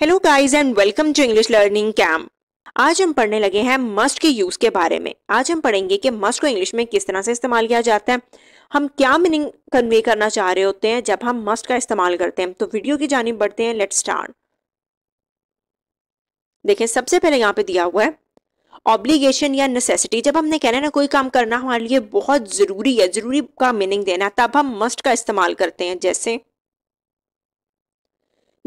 hello guys and welcome to English learning camp आज हम पढ़ने लगे हैं मस्ट के यूज के बारे में आज हम पढ़ेंगे कि मस्ट को इंग्लिश में किस तरह से इस्तेमाल किया जाता है हम क्या मीनिंग कन्वे करना चाह रहे होते हैं जब हम मस्ट का इस्तेमाल करते हैं तो वीडियो की जानी बढ़ते हैं लेट स्टार्ट देखिए सबसे पहले यहाँ पे दिया हुआ है ऑब्लिगेशन या नेसेसिटी जब हमने कहना है ना कोई काम करना हमारे लिए बहुत ज़रूरी है ज़रूरी का मीनिंग देना है तब हम मस्ट का इस्तेमाल करते हैं जैसे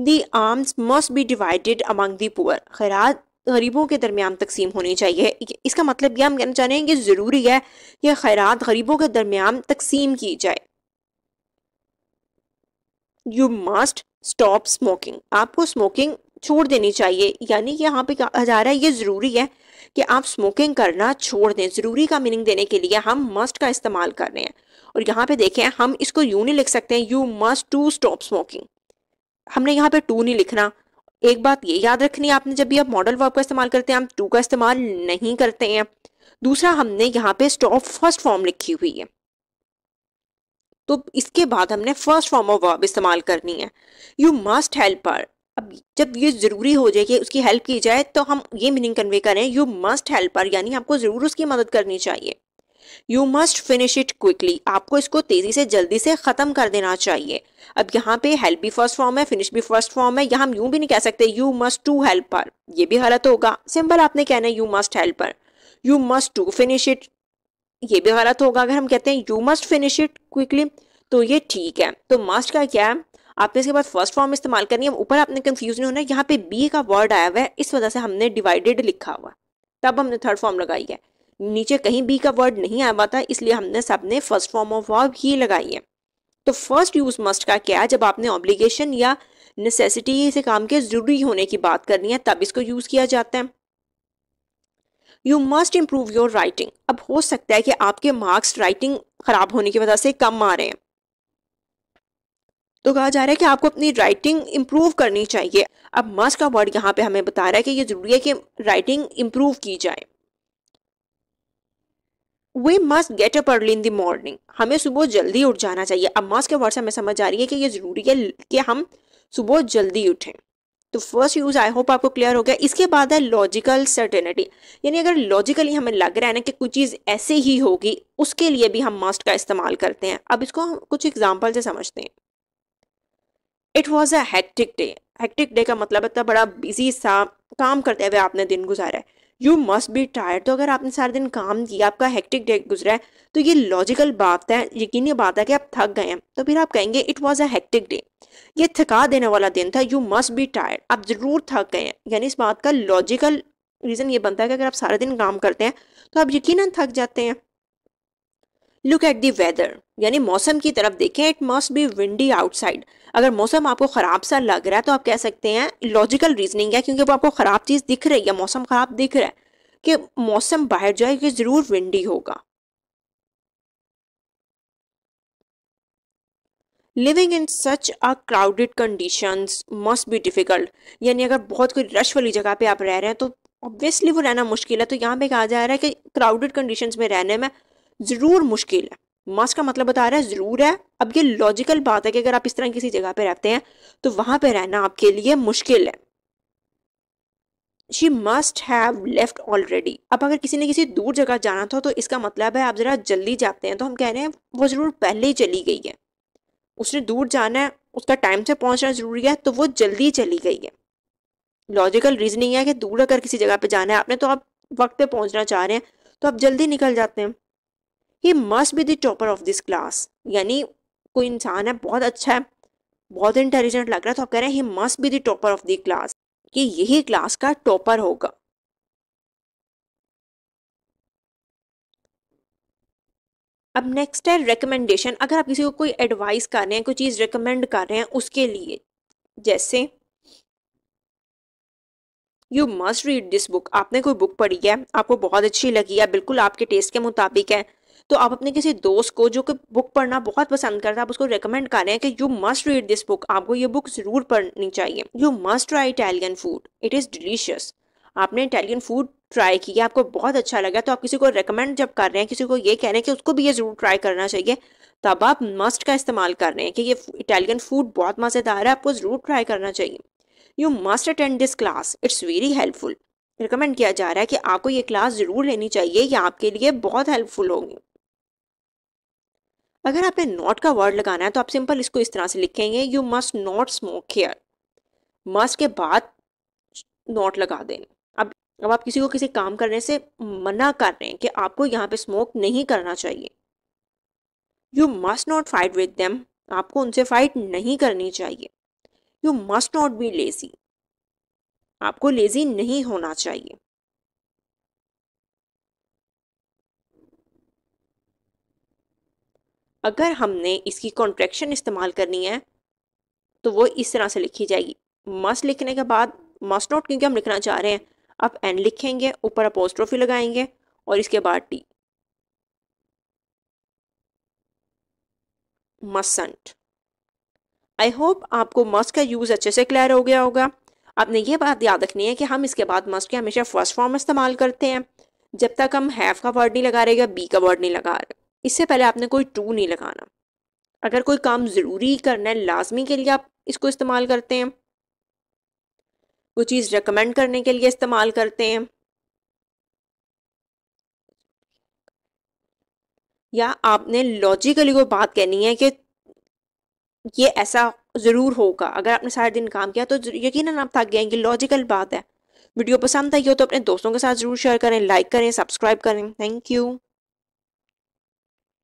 the arms must be divided among the poor खैरात गरीबों के दरमियान तकसीम होनी चाहिए इसका मतलब यह हम कहना चाह रहे हैं कि ज़रूरी है कि खैरात गरीबों के दरमियान तकसीम की जाए यू मस्ट स्टॉप स्मोकिंग आपको स्मोकिंग छोड़ देनी चाहिए यानी यहाँ पे कहा जा रहा है ये ज़रूरी है कि आप स्मोकिंग करना छोड़ दें ज़रूरी का मीनिंग देने के लिए हम मस्ट का इस्तेमाल कर रहे हैं और यहाँ पे देखें हम इसको यूँ नहीं लिख सकते हैं you must to stop smoking हमने यहाँ पे टू नहीं लिखना एक बात ये याद रखनी है आपने जब भी आप मॉडल वर्ब का इस्तेमाल करते हैं हम टू का इस्तेमाल नहीं करते हैं दूसरा हमने यहाँ पे स्टॉप फर्स्ट फॉर्म लिखी हुई है तो इसके बाद हमने फर्स्ट फॉर्म ऑफ वर्ब इस्तेमाल करनी है यू मस्ट हेल्प हर अब जब ये ज़रूरी हो जाए कि उसकी हेल्प की जाए तो हम ये मीनिंग कन्वे करें यू मस्ट हेल्प हर यानी आपको ज़रूर उसकी मदद करनी चाहिए you must finish it quickly आपको इसको तेजी से जल्दी से खत्म कर देना चाहिए अब यहाँ पे हेल्प भी फर्स्ट फॉर्म है फिनिश भी फर्स्ट फॉर्म है यहाँ हम यूं भी नहीं कह सकते you must to help her ये भी गलत होगा सिंपल आपने कहना है you must help her you must to finish it ये भी गलत होगा अगर हम कहते हैं you must finish it quickly तो ये ठीक है तो मस्ट का क्या है आपने इसके बाद फर्स्ट फॉर्म इस्तेमाल करनी है ऊपर आपने कंफ्यूज नहीं होना यहाँ पे बी का वर्ड आया हुआ है इस वजह से हमने डिवाइडेड लिखा हुआ तब हमने थर्ड फॉर्म लगाई है नीचे कहीं भी का वर्ड नहीं आ था इसलिए हमने सबने फर्स्ट फॉर्म ऑफ वर्ब ही लगाई है तो फर्स्ट यूज मस्ट का क्या है जब आपने ऑब्लिगेशन या नेसेसिटी से काम के जरूरी होने की बात करनी है तब इसको यूज किया जाता है you must improve your writing अब हो सकता है कि आपके मार्क्स राइटिंग खराब होने की वजह से कम आ रहे हैं तो कहा जा रहा है कि आपको अपनी राइटिंग इम्प्रूव करनी चाहिए अब मस्ट का वर्ड यहाँ पे हमें बता रहा है कि ये जरूरी है कि राइटिंग इम्प्रूव की जाए we must get up early in the morning हमें सुबह जल्दी उठ जाना चाहिए अब मस्ट के वर्ड से हमें समझ आ रही है कि ये ज़रूरी है कि हम सुबह जल्दी उठें तो फर्स्ट यूज़ आई होप आपको क्लियर हो गया इसके बाद है लॉजिकल सर्टेनिटी यानी अगर लॉजिकली हमें लग रहा है ना कि कुछ चीज़ ऐसे ही होगी उसके लिए भी हम मस्ट का इस्तेमाल करते हैं अब इसको हम कुछ एग्जाम्पल से समझते हैं it was a hectic day hectic day का मतलब इतना बड़ा बिजी सा काम करते हुए आपने दिन गुजारा है यू मस्ट बी टायर्ड तो अगर आपने सारे दिन काम किया आपका हेक्टिक डे गुजरा है तो ये लॉजिकल बात है यकीनी बात है कि आप थक गए हैं तो फिर आप कहेंगे it was a hectic day ये थका देने वाला दिन था यू मस्ट बी टायर्ड आप ज़रूर थक गए हैं यानी इस बात का लॉजिकल रीज़न ये बनता है कि अगर आप सारा दिन काम करते हैं तो आप यकीन थक जाते हैं लुक एट दी वेदर यानी मौसम की तरफ देखें it must be windy outside अगर मौसम आपको ख़राब सा लग रहा है तो आप कह सकते हैं लॉजिकल रीजनिंग है क्योंकि वो आपको ख़राब चीज़ दिख रही है मौसम ख़राब दिख रहा है कि मौसम बाहर जाए कि ज़रूर विंडी होगा living in such a crowded condition must be difficult यानी अगर बहुत कोई रश वाली जगह पे आप रह रहे हैं तो ऑब्वियसली वो रहना मुश्किल है तो यहाँ पे कहा जा रहा है कि क्राउडेड कंडीशन में रहने में ज़रूर मुश्किल है मस्ट का मतलब बता रहा है ज़रूर है अब ये लॉजिकल बात है कि अगर आप इस तरह किसी जगह पे रहते हैं तो वहां पे रहना आपके लिए मुश्किल है she must have left already अब अगर किसी ने किसी दूर जगह जाना था तो इसका मतलब है आप ज़रा जल्दी जाते हैं तो हम कह रहे हैं वो ज़रूर पहले ही चली गई है उसने दूर जाना है उसका टाइम से पहुंचना ज़रूरी है तो वो जल्दी चली गई है लॉजिकल रीजनिंग है कि दूर अगर किसी जगह पे जाना है आपने तो आप वक्त पे पहुंचना चाह रहे हैं तो आप जल्दी निकल जाते हैं he must be the topper of this class यानी कोई इंसान है बहुत अच्छा है बहुत इंटेलिजेंट लग रहा है तो आप कह रहे हैं he must be the topper of the class कि यही क्लास का टॉपर होगा अब नेक्स्ट है रिकमेंडेशन अगर आप किसी को कोई एडवाइस कर रहे हैं कोई चीज़ रिकमेंड कर रहे हैं उसके लिए जैसे you must read this book आपने कोई बुक पढ़ी है आपको बहुत अच्छी लगी है बिल्कुल आपके टेस्ट के मुताबिक है तो आप अपने किसी दोस्त को जो कि बुक पढ़ना बहुत पसंद करता है आप उसको रिकमेंड कर रहे हैं कि you must read this book आपको ये बुक ज़रूर पढ़नी चाहिए you must try Italian food it is delicious आपने इटालियन फूड ट्राई किया आपको बहुत अच्छा लगा तो आप किसी को रिकमेंड जब कर रहे हैं किसी को ये कह रहे हैं कि उसको भी ये ज़रूर ट्राई करना चाहिए तब आप मस्ट का इस्तेमाल कर रहे हैं कि ये इटालियन फूड बहुत मज़ेदार है आपको ज़रूर ट्राई करना चाहिए you must attend this class it's very helpful recommend किया जा रहा है कि आपको ये क्लास ज़रूर लेनी चाहिए ये आपके लिए बहुत हेल्पफुल होगी अगर आपने नॉट का वर्ड लगाना है तो आप सिंपल इसको इस तरह से लिखेंगे you must not smoke here must के बाद नॉट लगा दें अब अब आप किसी को किसी काम करने से मना कर रहे हैं कि आपको यहाँ पे स्मोक नहीं करना चाहिए you must not fight with them आपको उनसे फाइट नहीं करनी चाहिए you must not be lazy आपको लेज़ी नहीं होना चाहिए अगर हमने इसकी कॉन्ट्रैक्शन इस्तेमाल करनी है तो वो इस तरह से लिखी जाएगी मस्ट लिखने के बाद मस्ट नॉट क्योंकि हम लिखना चाह रहे हैं आप एन लिखेंगे ऊपर अपोस्ट्रोफी लगाएंगे और इसके बाद टी मसंट आई होप आपको मस्ट का यूज़ अच्छे से क्लियर हो गया होगा आपने ये बात याद रखनी है कि हम इसके बाद मस्ट के हमेशा फर्स्ट फॉर्म इस्तेमाल करते हैं जब तक हम हैफ का वर्ड नहीं लगा रहे या बी का वर्ड नहीं लगा रहे इससे पहले आपने कोई टू नहीं लगाना अगर कोई काम ज़रूरी करना है लाजमी के लिए आप इसको इस्तेमाल करते हैं कोई चीज़ रिकमेंड करने के लिए इस्तेमाल करते हैं या आपने लॉजिकली कोई बात कहनी है कि ये ऐसा ज़रूर होगा अगर आपने सारे दिन काम किया तो यकीन आप थक गए कि लॉजिकल बात है वीडियो पसंद आई हो तो अपने दोस्तों के साथ ज़रूर शेयर करें लाइक करें सब्सक्राइब करें थैंक यू